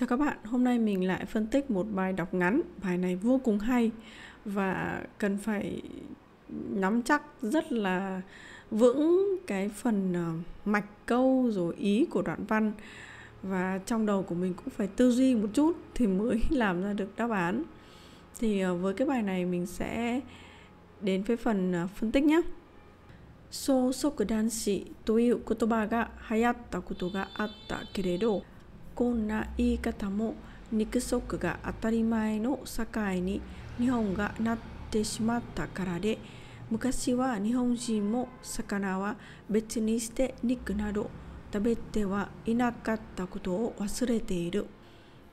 Chào các bạn, hôm nay mình lại phân tích một bài đọc ngắn. Bài này vô cùng hay và cần phải nắm chắc rất là vững cái phần ờ, mạch câu rồi ý của đoạn văn và trong đầu của mình cũng phải tư duy một chút thì mới làm ra được đáp án. Thì ờ, với cái bài này mình sẽ đến với phần ờ, phân tích nhé. そう即男子という言葉が流行ったことがあったけれどこんな言い方も肉足が当たり前の境に日本がなってしまったからで昔は日本人も魚は別にして肉など食べてはいなかったことを忘れている。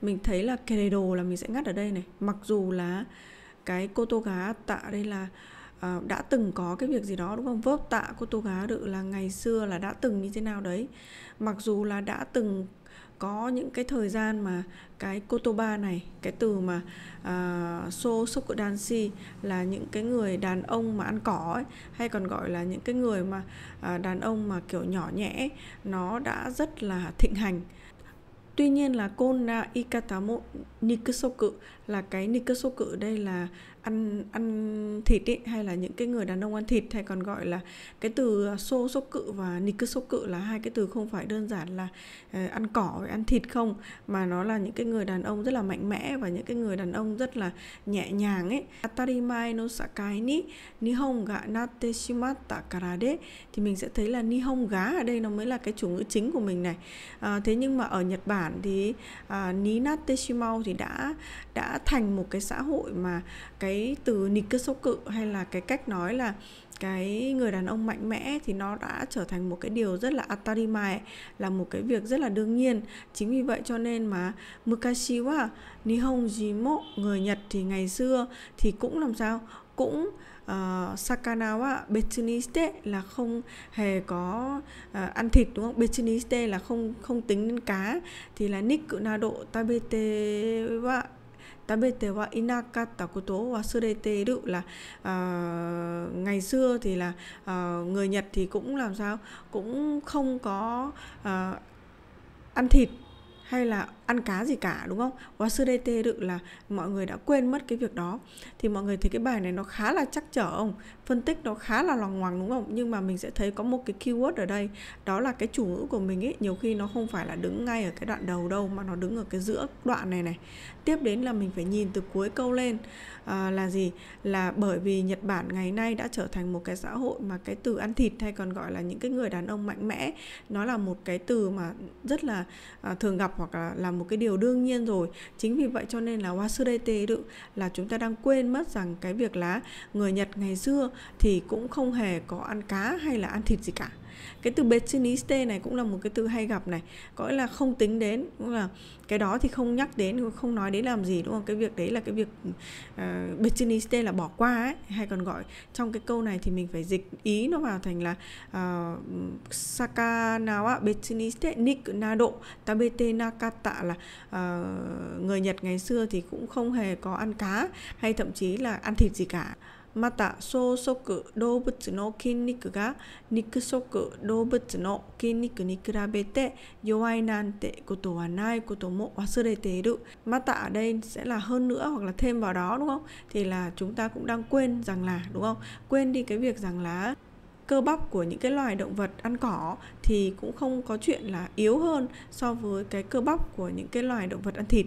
Mình thấy là cái đồ là mình sẽ ngắt ở đây này. Mặc dù là cái cô tô gà tạ đây là uh, đã từng có cái việc gì đó đúng không vớp tạ cô tô gá đự là ngày xưa là đã từng như thế nào đấy mặc dù là đã từng có những cái thời gian mà cái kotoba này cái từ mà uh, à, so sokudansi là những cái người đàn ông mà ăn cỏ ấy, hay còn gọi là những cái người mà uh, đàn ông mà kiểu nhỏ nhẹ nó đã rất là thịnh hành Tuy nhiên là konna ikatamo nikusoku là cái nikusoku đây là ăn ăn thịt ý, hay là những cái người đàn ông ăn thịt hay còn gọi là cái từ xô sốc cự và nịch cứ sốc cự là hai cái từ không phải đơn giản là uh, ăn cỏ với ăn thịt không mà nó là những cái người đàn ông rất là mạnh mẽ và những cái người đàn ông rất là nhẹ nhàng ấy atarimai no sakai ni nihon ga natte shimatta karade thì mình sẽ thấy là nihon ga ở đây nó mới là cái chủ ngữ chính của mình này à, thế nhưng mà ở Nhật Bản thì uh, ni natte shimau thì đã đã thành một cái xã hội mà cái cái từ cự hay là cái cách nói là cái người đàn ông mạnh mẽ thì nó đã trở thành một cái điều rất là atarimae là một cái việc rất là đương nhiên chính vì vậy cho nên mà mukashi wa nihonji mo người nhật thì ngày xưa thì cũng làm sao cũng uh, sakana wa betuniste là không hề có uh, ăn thịt đúng không betuniste là không không tính đến cá thì là na độ tabete wa 食べてはいなかったことを忘れて iru là uh, ngày xưa thì là uh, người Nhật thì cũng làm sao cũng không có uh, ăn thịt hay là ăn cá gì cả đúng không wasudete đựng là mọi người đã quên mất cái việc đó thì mọi người thấy cái bài này nó khá là chắc trở ông phân tích nó khá là lòng ngoằng đúng không nhưng mà mình sẽ thấy có một cái keyword ở đây đó là cái chủ ngữ của mình ấy nhiều khi nó không phải là đứng ngay ở cái đoạn đầu đâu mà nó đứng ở cái giữa đoạn này này tiếp đến là mình phải nhìn từ cuối câu lên à, là gì là bởi vì Nhật Bản ngày nay đã trở thành một cái xã hội mà cái từ ăn thịt hay còn gọi là những cái người đàn ông mạnh mẽ nó là một cái từ mà rất là à, thường gặp hoặc là, là một cái điều đương nhiên rồi chính vì vậy cho nên là wasudete đự là chúng ta đang quên mất rằng cái việc là người Nhật ngày xưa thì cũng không hề có ăn cá hay là ăn thịt gì cả cái từ pessimiste này cũng là một cái từ hay gặp này gọi là không tính đến cũng là cái đó thì không nhắc đến không nói đến làm gì đúng không cái việc đấy là cái việc uh, ờ, pessimiste là bỏ qua ấy hay còn gọi trong cái câu này thì mình phải dịch ý nó vào thành là uh, ờ, sakanawa pessimiste nikunado tabete nakata là uh, người Nhật ngày xưa thì cũng không hề có ăn cá hay thậm chí là ăn thịt gì cả また総足動物の筋肉が肉足動物の筋肉に比べて弱いなんてことはないことも忘れているまた ở đây sẽ là hơn nữa hoặc là thêm vào đó đúng không thì là chúng ta cũng đang quên rằng là đúng không quên đi cái việc rằng là cơ bắp của những cái loài động vật ăn cỏ thì cũng không có chuyện là yếu hơn so với cái cơ bắp của những cái loài động vật ăn thịt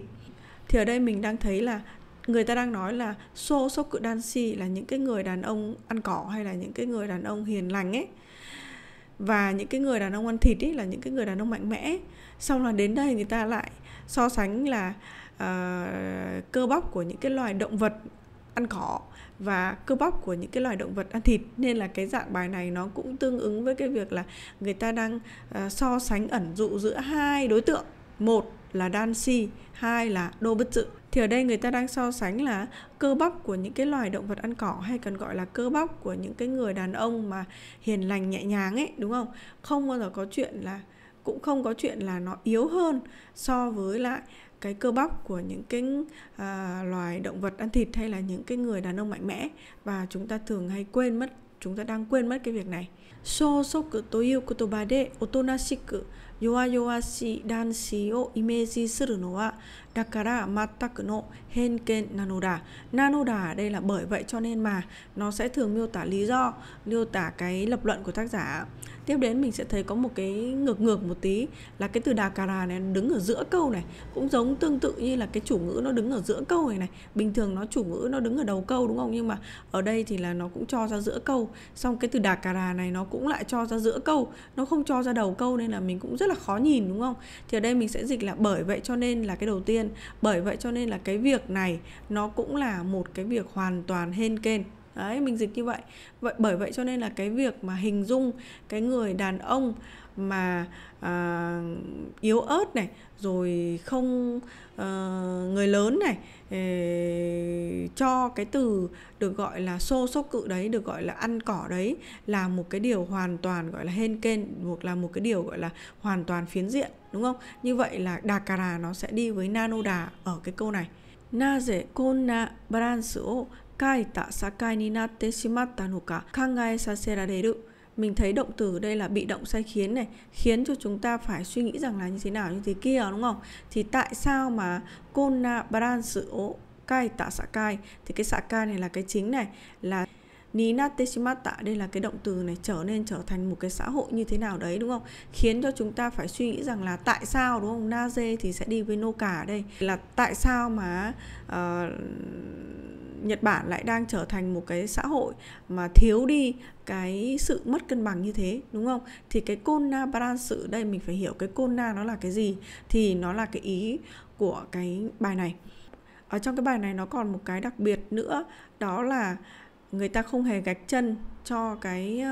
thì ở đây mình đang thấy là người ta đang nói là so cự đan si là những cái người đàn ông ăn cỏ hay là những cái người đàn ông hiền lành ấy và những cái người đàn ông ăn thịt ấy là những cái người đàn ông mạnh mẽ xong là đến đây người ta lại so sánh là uh, cơ bắp của những cái loài động vật ăn cỏ và cơ bắp của những cái loài động vật ăn thịt nên là cái dạng bài này nó cũng tương ứng với cái việc là người ta đang uh, so sánh ẩn dụ giữa hai đối tượng một là si hai là đô bất dự thì ở đây người ta đang so sánh là cơ bắp của những cái loài động vật ăn cỏ hay còn gọi là cơ bắp của những cái người đàn ông mà hiền lành nhẹ nhàng ấy đúng không không bao giờ có chuyện là cũng không có chuyện là nó yếu hơn so với lại cái cơ bắp của những cái à, loài động vật ăn thịt hay là những cái người đàn ông mạnh mẽ và chúng ta thường hay quên mất chúng ta đang quên mất cái việc này. Sosoku to iu kotoba de otonashiku yowa yowa shi danshi o imeji suru no wa Dakara mataku no henken nanoda. Nanoda đây là bởi vậy cho nên mà nó sẽ thường miêu tả lý do, miêu tả cái lập luận của tác giả. Tiếp đến mình sẽ thấy có một cái ngược ngược một tí là cái từ dakara này đứng ở giữa câu này, cũng giống tương tự như là cái chủ ngữ nó đứng ở giữa câu này này. Bình thường nó chủ ngữ nó đứng ở đầu câu đúng không? Nhưng mà ở đây thì là nó cũng cho ra giữa câu. Xong cái từ dakara này nó cũng lại cho ra giữa câu, nó không cho ra đầu câu nên là mình cũng rất là khó nhìn đúng không? Thì ở đây mình sẽ dịch là bởi vậy cho nên là cái đầu tiên tiên bởi vậy cho nên là cái việc này nó cũng là một cái việc hoàn toàn hên kênh đấy mình dịch như vậy vậy bởi vậy cho nên là cái việc mà hình dung cái người đàn ông mà à, yếu ớt này rồi không à, người lớn này ê, cho cái từ được gọi là xô xốc cự đấy được gọi là ăn cỏ đấy là một cái điều hoàn toàn gọi là hên kênh hoặc là một cái điều gọi là hoàn toàn phiến diện đúng không như vậy là đà cà nó sẽ đi với nano đà ở cái câu này na dễ côn na bran sữa Sakai tạ Sakai ni na natte shimatta no ka kangae saserareru mình thấy động từ đây là bị động sai khiến này khiến cho chúng ta phải suy nghĩ rằng là như thế nào như thế kia đúng không thì tại sao mà konna baran sự ố cai tạ xã cai thì cái xã cai này là cái chính này là Ninateshimata đây là cái động từ này trở nên trở thành một cái xã hội như thế nào đấy đúng không? Khiến cho chúng ta phải suy nghĩ rằng là tại sao đúng không? Naze thì sẽ đi với Noka đây là tại sao mà uh, Nhật Bản lại đang trở thành một cái xã hội mà thiếu đi cái sự mất cân bằng như thế đúng không thì cái kona balance ở đây mình phải hiểu cái kona nó là cái gì thì nó là cái ý của cái bài này ở trong cái bài này nó còn một cái đặc biệt nữa đó là người ta không hề gạch chân cho cái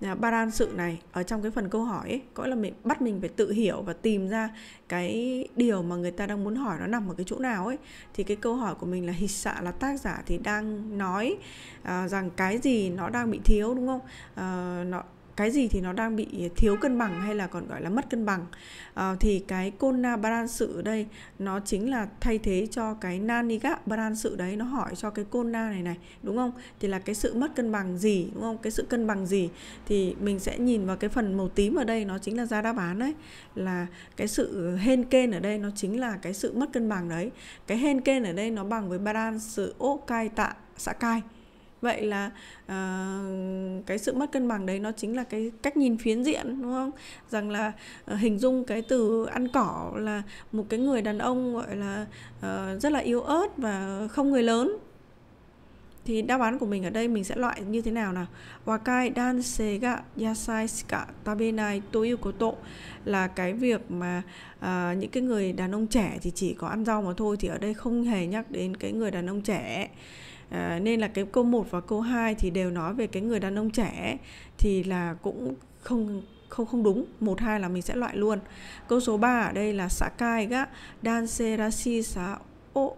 ba ờ, baran sự này ở trong cái phần câu hỏi ấy có là mình bắt mình phải tự hiểu và tìm ra cái điều mà người ta đang muốn hỏi nó nằm ở cái chỗ nào ấy thì cái câu hỏi của mình là hít xạ là tác giả thì đang nói à, rằng cái gì nó đang bị thiếu đúng không à, nó cái gì thì nó đang bị thiếu cân bằng hay là còn gọi là mất cân bằng à, thì cái kona baran sự ở đây nó chính là thay thế cho cái naniga baran sự đấy nó hỏi cho cái kona này này đúng không thì là cái sự mất cân bằng gì đúng không cái sự cân bằng gì thì mình sẽ nhìn vào cái phần màu tím ở đây nó chính là ra đáp án đấy là cái sự hên kên ở đây nó chính là cái sự mất cân bằng đấy cái hên kên ở đây nó bằng với baran sự ô cai tạ xã cai vậy là uh, cái sự mất cân bằng đấy nó chính là cái cách nhìn phiến diện đúng không rằng là uh, hình dung cái từ ăn cỏ là một cái người đàn ông gọi là uh, rất là yếu ớt và không người lớn thì đáp án của mình ở đây mình sẽ loại như thế nào nào wakai danse ga yasai shika tabenai của tội là cái việc mà à, những cái người đàn ông trẻ thì chỉ có ăn rau mà thôi thì ở đây không hề nhắc đến cái người đàn ông trẻ à, nên là cái câu 1 và câu 2 thì đều nói về cái người đàn ông trẻ thì là cũng không không không đúng một hai là mình sẽ loại luôn câu số 3 ở đây là sakai ga danserasi sa o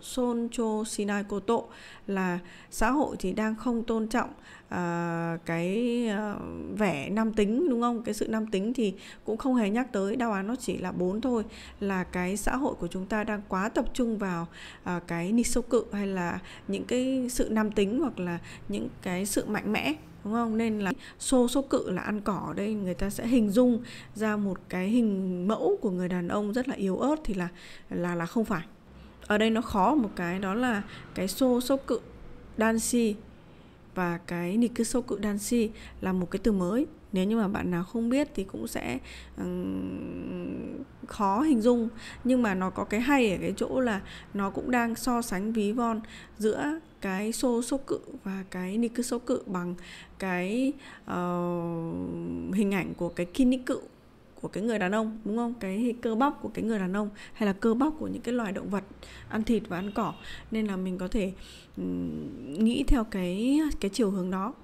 Soncho Shinai Koto là xã hội thì đang không tôn trọng à, cái à, vẻ nam tính đúng không? Cái sự nam tính thì cũng không hề nhắc tới đáp án nó chỉ là bốn thôi là cái xã hội của chúng ta đang quá tập trung vào à, cái nisoku hay là những cái sự nam tính hoặc là những cái sự mạnh mẽ đúng không nên là xô số cự là ăn cỏ đây người ta sẽ hình dung ra một cái hình mẫu của người đàn ông rất là yếu ớt thì là là là không phải ở đây nó khó một cái đó là cái xô số cự danshi và cái nikku số cự danshi là một cái từ mới nếu như mà bạn nào không biết thì cũng sẽ um, khó hình dung nhưng mà nó có cái hay ở cái chỗ là nó cũng đang so sánh ví von giữa cái xô số cự và cái nikku số cự bằng cái uh, hình ảnh của cái kinikku của cái người đàn ông đúng không cái cơ bắp của cái người đàn ông hay là cơ bắp của những cái loài động vật ăn thịt và ăn cỏ nên là mình có thể nghĩ theo cái cái chiều hướng đó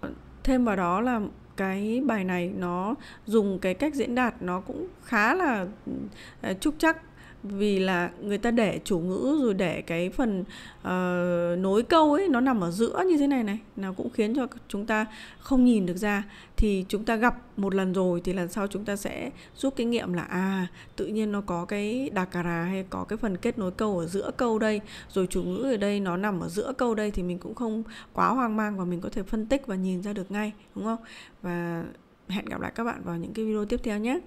thêm vào đó là cái bài này nó dùng cái cách diễn đạt nó cũng khá là à, trúc chắc vì là người ta để chủ ngữ rồi để cái phần uh, nối câu ấy nó nằm ở giữa như thế này này nó cũng khiến cho chúng ta không nhìn được ra thì chúng ta gặp một lần rồi thì lần sau chúng ta sẽ rút kinh nghiệm là à tự nhiên nó có cái đà cà rà hay có cái phần kết nối câu ở giữa câu đây rồi chủ ngữ ở đây nó nằm ở giữa câu đây thì mình cũng không quá hoang mang và mình có thể phân tích và nhìn ra được ngay đúng không và hẹn gặp lại các bạn vào những cái video tiếp theo nhé